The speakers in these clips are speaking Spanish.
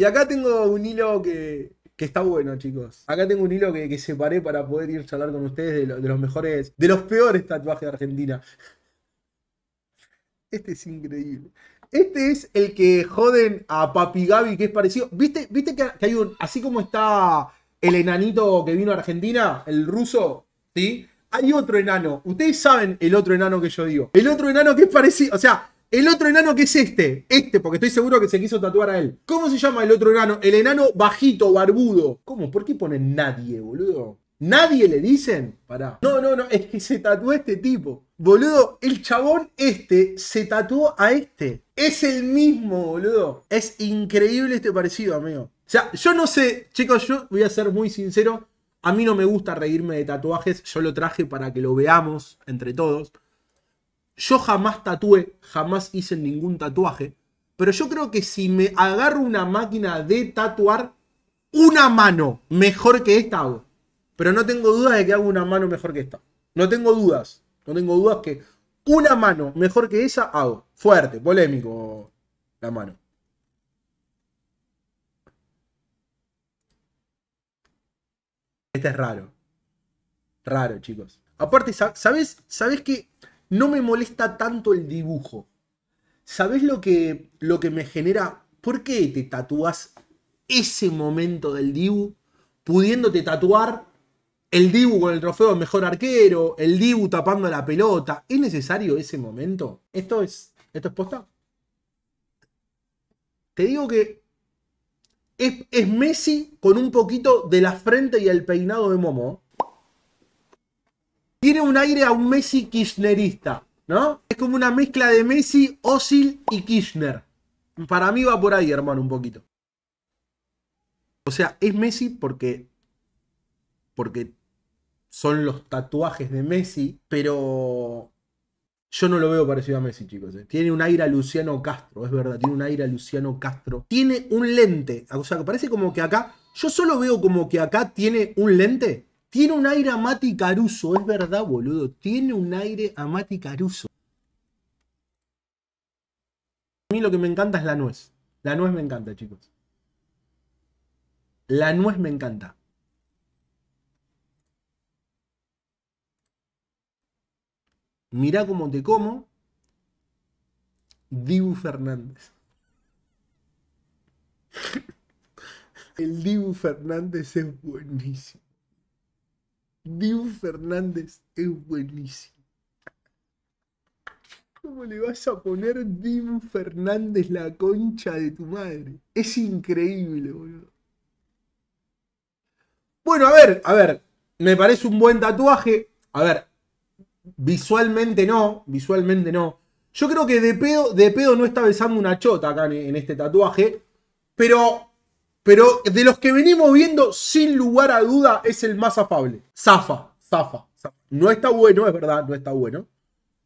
Y acá tengo un hilo que, está bueno, chicos. Acá tengo un hilo que, separé para poder ir a charlar con ustedes de, los mejores, de los peores tatuajes de Argentina. Este es increíble. Este es el que joden a Papi Gaby, que es parecido. ¿Viste, viste que hay un. Así como está el enanito que vino a Argentina, el ruso, ¿sí? Hay otro enano. Ustedes saben el otro enano que yo digo. El otro enano que es parecido. O sea, el otro enano que es este, este, porque estoy seguro que se quiso tatuar a él. ¿Cómo se llama el otro enano? El enano bajito, barbudo. ¿Cómo? ¿Por qué ponen nadie, boludo? ¿Nadie le dicen? Pará. No, no, no, es que se tatuó este tipo. Boludo, el chabón este se tatuó a este. Es el mismo, boludo. Es increíble este parecido, amigo. O sea, yo no sé, chicos, yo voy a ser muy sincero. A mí no me gusta reírme de tatuajes. Yo lo traje para que lo veamos entre todos. Yo jamás tatué, jamás hice ningún tatuaje, pero yo creo que si me agarro una máquina de tatuar, una mano mejor que esta hago. Pero no tengo dudas de que hago una mano mejor que esta. No tengo dudas. No tengo dudas que una mano mejor que esa hago. Fuerte, polémico la mano. Este es raro. Raro, chicos. Aparte, ¿sabes, sabes que no me molesta tanto el dibujo. ¿Sabes lo que, lo que me genera? ¿Por qué te tatúas ese momento del Dibu pudiéndote tatuar el Dibu con el trofeo de mejor arquero, el Dibu tapando la pelota? ¿Es necesario ese momento? ¿Esto es, esto es posta? Te digo que es Messi con un poquito de la frente y el peinado de Momo. Tiene un aire a un Messi kirchnerista, ¿no? Es como una mezcla de Messi, Osil y Kirchner. Para mí va por ahí, hermano, un poquito. O sea, es Messi porque. Porque son los tatuajes de Messi, pero yo no lo veo parecido a Messi, chicos. Eh. Tiene un aire a Luciano Castro, es verdad, tiene un aire a Luciano Castro. Tiene un lente, o sea, parece como que acá, yo solo veo como que acá tiene un lente tiene un aire a Mati Caruso, es verdad, boludo. Tiene un aire a Mati Caruso. A mí lo que me encanta es la nuez. La nuez me encanta, chicos. La nuez me encanta. Mirá cómo te como. Dibu Fernández. El Dibu Fernández es buenísimo. Dim Fernández es buenísimo. ¿Cómo le vas a poner Dim Fernández la concha de tu madre? Es increíble, boludo. Bueno, a ver, a ver. Me parece un buen tatuaje. A ver, visualmente no, visualmente no. Yo creo que de pedo, de pedo no está besando una chota acá en este tatuaje. Pero pero de los que venimos viendo, sin lugar a duda, es el más afable. Zafa, zafa, No está bueno, es verdad, no está bueno.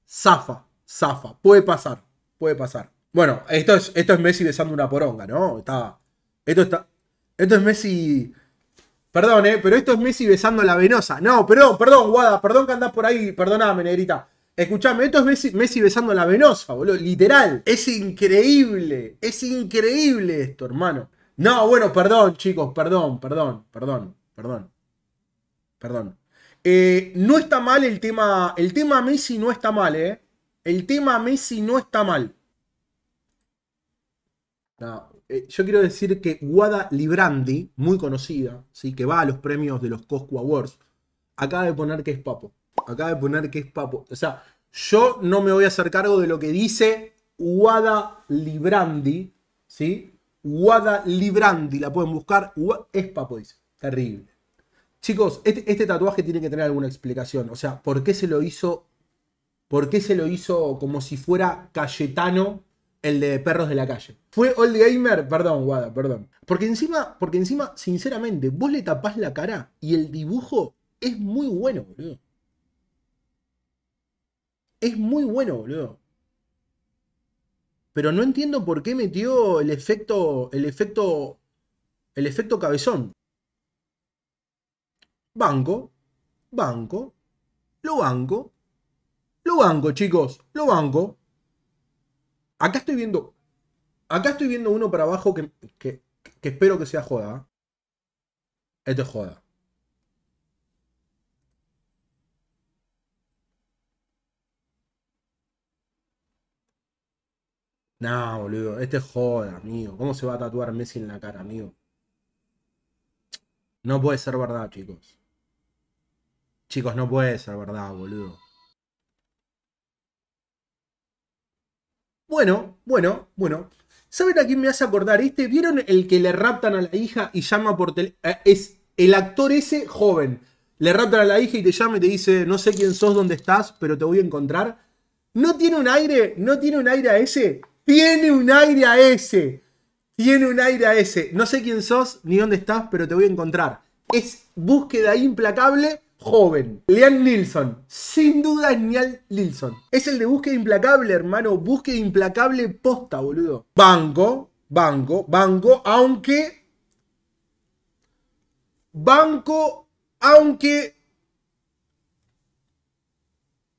Zafa, zafa. Puede pasar, puede pasar. Bueno, esto es, esto es Messi besando una poronga, ¿no? Está, esto, está, esto es Messi... Perdón, ¿eh? Pero esto es Messi besando a la venosa. No, perdón, perdón, Guada, perdón que andás por ahí. Perdóname, negrita. Escuchame, esto es Messi, Messi, besando la venosa, boludo. Literal. Es increíble. Es increíble esto, hermano. No, bueno, perdón, chicos, perdón, perdón, perdón, perdón. Perdón. Eh, no está mal el tema. El tema Messi no está mal, ¿eh? El tema Messi no está mal. Eh, yo quiero decir que Wada Librandi, muy conocida, ¿sí? que va a los premios de los Cosco Awards, acaba de poner que es papo. Acaba de poner que es papo. O sea, yo no me voy a hacer cargo de lo que dice Wada Librandi, ¿sí? Wada Librandi, la pueden buscar. Es papo, dice. Terrible. Chicos, este, este, tatuaje tiene que tener alguna explicación. O sea, ¿por qué se lo hizo? ¿Por qué se lo hizo como si fuera Cayetano el de perros de la calle? Fue Old Gamer, perdón, Wada, perdón. Porque encima, porque encima, sinceramente, vos le tapás la cara y el dibujo es muy bueno, boludo. Es muy bueno, boludo pero no entiendo por qué metió el efecto, el efecto, el efecto cabezón. Banco, banco, lo banco, lo banco, chicos, lo banco. Acá estoy viendo, acá estoy viendo uno para abajo que, espero que sea joda. Este es joda. No, boludo, este es joda, amigo. ¿Cómo se va a tatuar Messi en la cara, amigo? No puede ser verdad, chicos. Chicos, no puede ser verdad, boludo. Bueno, bueno, bueno. ¿Saben a quién me hace acordar este? ¿Vieron el que le raptan a la hija y llama por teléfono? Ah, es el actor ese joven. Le raptan a la hija y te llama y te dice, no sé quién sos, dónde estás, pero te voy a encontrar. ¿No tiene un aire? ¿No tiene un aire a ese? Tiene un aire a ese. Tiene un aire a ese. No sé quién sos ni dónde estás, pero te voy a encontrar. Es búsqueda implacable joven. Liam Nilsson. Sin duda es Nial Nilsson. Es el de búsqueda implacable, hermano. Búsqueda implacable posta, boludo. Banco, banco, banco, aunque... Banco, aunque...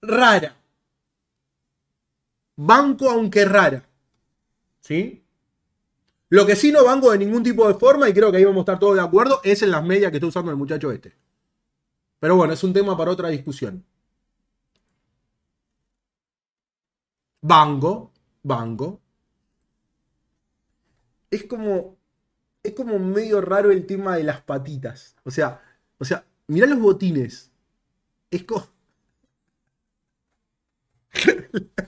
Rara. Banco, aunque rara. ¿Sí? Lo que sí no banco de ningún tipo de forma, y creo que ahí vamos a estar todos de acuerdo, es en las medias que está usando el muchacho este. Pero bueno, es un tema para otra discusión. Bango, bango. Es como. Es como medio raro el tema de las patitas. O sea, o sea, mirá los botines. Es como.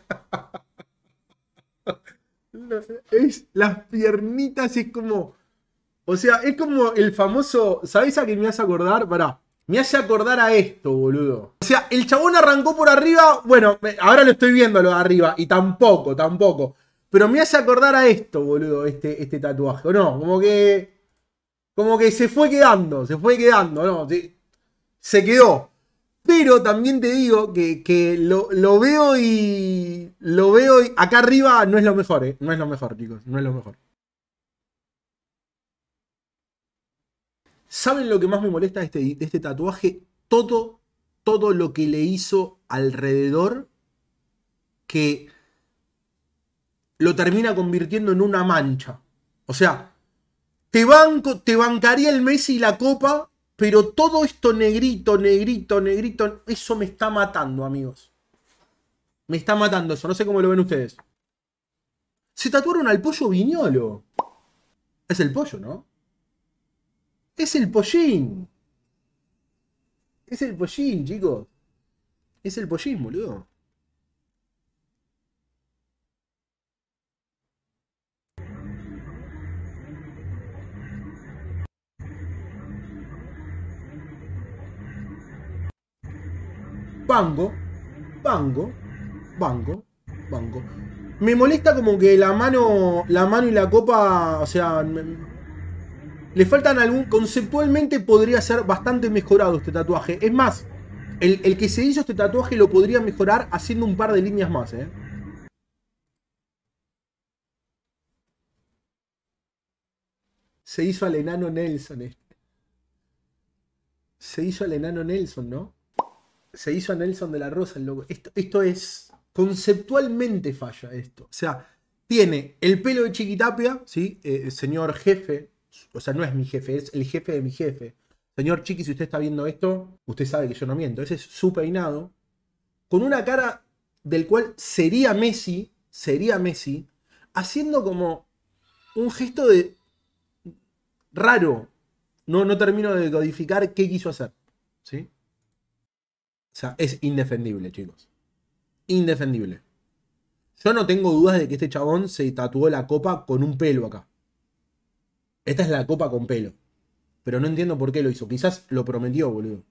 es las piernitas, es como, o sea, es como el famoso, ¿sabes a qué me hace acordar? para me hace acordar a esto, boludo. O sea, el chabón arrancó por arriba, bueno, ahora lo estoy viendo lo de arriba, y tampoco, tampoco. Pero me hace acordar a esto, boludo, este, este tatuaje, ¿o no? Como que... Como que se fue quedando, se fue quedando, ¿no? se quedó. Pero también te digo que, lo, veo y. Lo veo Acá arriba no es lo mejor, ¿eh? No es lo mejor, chicos. No es lo mejor. ¿Saben lo que más me molesta este, de este, tatuaje? Todo, todo lo que le hizo alrededor que lo termina convirtiendo en una mancha. O sea, te banco, te bancaría el Messi y la copa pero todo esto negrito, negrito, negrito, eso me está matando, amigos. Me está matando eso, no sé cómo lo ven ustedes. Se tatuaron al pollo viñolo. Es el pollo, ¿no? Es el pollín. Es el pollín, chicos. Es el pollín, boludo. Bango, bango, bango, bango. Me molesta como que la mano, la mano y la copa, o sea, le faltan algún... Conceptualmente podría ser bastante mejorado este tatuaje. Es más, el, el, que se hizo este tatuaje lo podría mejorar haciendo un par de líneas más, ¿eh? Se hizo al enano Nelson. Este. Se hizo al enano Nelson, ¿no? se hizo a Nelson de la Rosa el loco. Esto, es. Conceptualmente falla esto. O sea, tiene el pelo de Chiquitapia, ¿sí? Eh, señor jefe. O sea, no es mi jefe, es el jefe de mi jefe. Señor Chiqui, si usted está viendo esto, usted sabe que yo no miento. Ese es su peinado. Con una cara del cual sería Messi, sería Messi, haciendo como un gesto de raro. No, no termino de codificar qué quiso hacer. ¿Sí? O sea, es indefendible, chicos. Indefendible. Yo no tengo dudas de que este chabón se tatuó la copa con un pelo acá. Esta es la copa con pelo. Pero no entiendo por qué lo hizo. Quizás lo prometió, boludo.